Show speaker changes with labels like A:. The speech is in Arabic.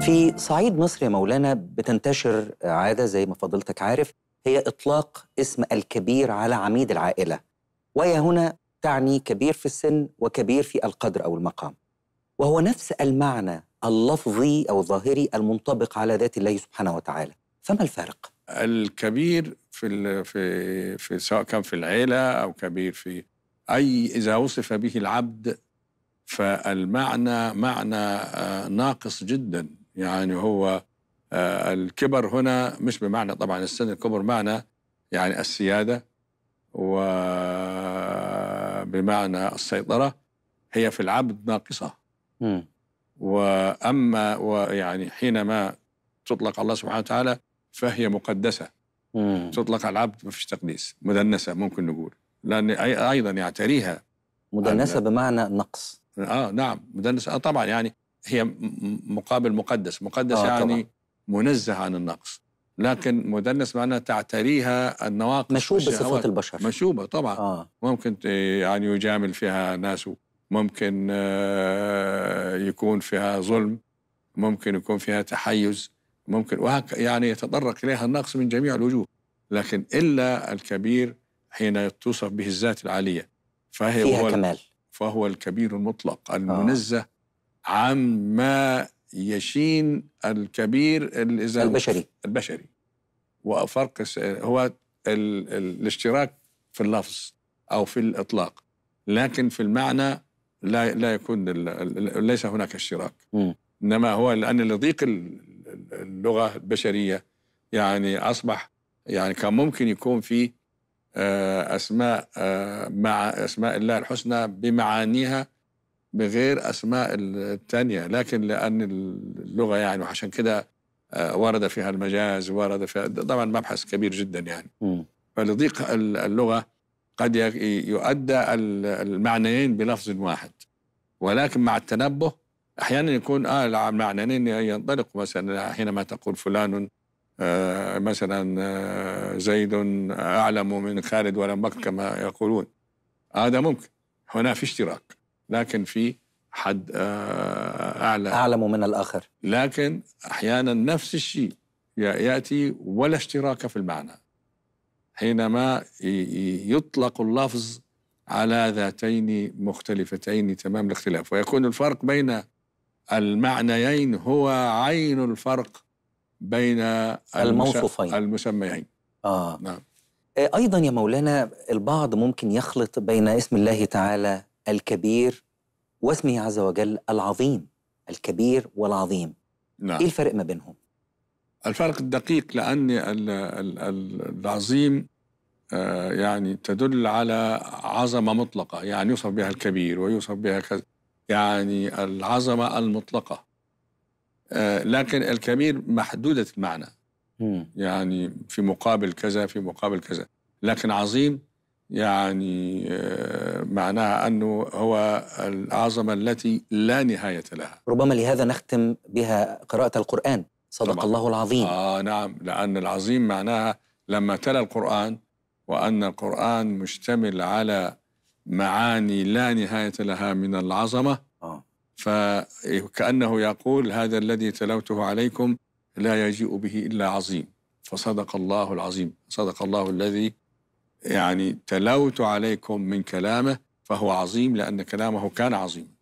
A: في صعيد مصر يا مولانا بتنتشر عادة زي ما فضلتك عارف هي إطلاق اسم الكبير على عميد العائلة وهي هنا تعني كبير في السن وكبير في القدر أو المقام وهو نفس المعنى اللفظي أو الظاهري المنطبق على ذات الله سبحانه وتعالى فما الفرق؟
B: الكبير في في في سواء كان في العيله او كبير في اي اذا وصف به العبد فالمعنى معنى آه، ناقص جدا يعني هو آه، الكبر هنا مش بمعنى طبعا السن الكبر معنى يعني السيادة وبمعنى السيطرة هي في العبد ناقصة وأما ويعني حينما تطلق الله سبحانه وتعالى فهي مقدسة تطلق على العبد ما فيش تقديس مدنسة ممكن نقول لأن أيضا يعتريها مدنسة
A: بمعنى نقص
B: اه نعم مدنسة آه طبعا يعني هي مقابل مقدس مقدس آه يعني طبعا. منزه عن النقص لكن مدنس معناها تعتريها النواقص مشوبة صفات البشر مشوبة طبعا آه. ممكن يعني يجامل فيها ناس ممكن آه، يكون فيها ظلم ممكن يكون فيها تحيز ممكن وهك يعني يتطرق إليها النقص من جميع الوجوه لكن إلا الكبير حين توصف به الذات العالية فهي فيها هو كمال فهو الكبير المطلق آه. المنزه آه. عن ما يشين الكبير الإزالة البشري البشري وفرق هو ال الاشتراك في اللفظ أو في الإطلاق لكن في المعنى لا لا يكون ليس هناك اشتراك م. انما هو لان لضيق اللغه البشريه يعني اصبح يعني كان ممكن يكون في آه، اسماء آه، مع اسماء الله الحسنى بمعانيها بغير أسماء الثانية لكن لأن اللغة يعني وعشان كده آه، ورد فيها المجاز ورد فيها طبعا مبحث كبير جدا يعني م. فلضيق اللغة قد يؤدى المعنيين بلفظ واحد ولكن مع التنبه أحيانا يكون آه المعنيين ينطلق مثلا حينما تقول فلان آه مثلا آه، زيد آه، أعلم من خالد ولم مكة كما يقولون هذا آه ممكن هنا في اشتراك لكن في حد آه، اعلى اعلم من الاخر لكن احيانا نفس الشيء ياتي ولا اشتراك في المعنى حينما يطلق اللفظ على ذاتين مختلفتين تمام الاختلاف ويكون الفرق بين المعنيين هو
A: عين الفرق بين الموصوفين المسميين اه نعم ايضا يا مولانا البعض ممكن يخلط بين اسم الله تعالى الكبير واسمه عز وجل العظيم الكبير والعظيم نعم. إيه الفرق ما بينهم؟ الفرق الدقيق لأن العظيم
B: آه، يعني تدل على عظمة مطلقة يعني يوصف بها الكبير ويوصف بها كذا يعني العظمة المطلقة آه، لكن الكبير محدودة المعنى يعني في مقابل كذا في مقابل كذا لكن عظيم يعني آه، معناها أنه هو العظمة التي لا نهاية لها
A: ربما لهذا نختم بها قراءة القرآن
B: صدق طبعا. الله العظيم آه نعم لأن العظيم معناها لما تلا القرآن وأن القرآن مشتمل على معاني لا نهاية لها من العظمة آه. فكأنه يقول هذا الذي تلوته عليكم لا يجيء به إلا عظيم فصدق الله العظيم صدق الله الذي يعني تلوت عليكم من كلامه فهو عظيم لأن كلامه كان عظيما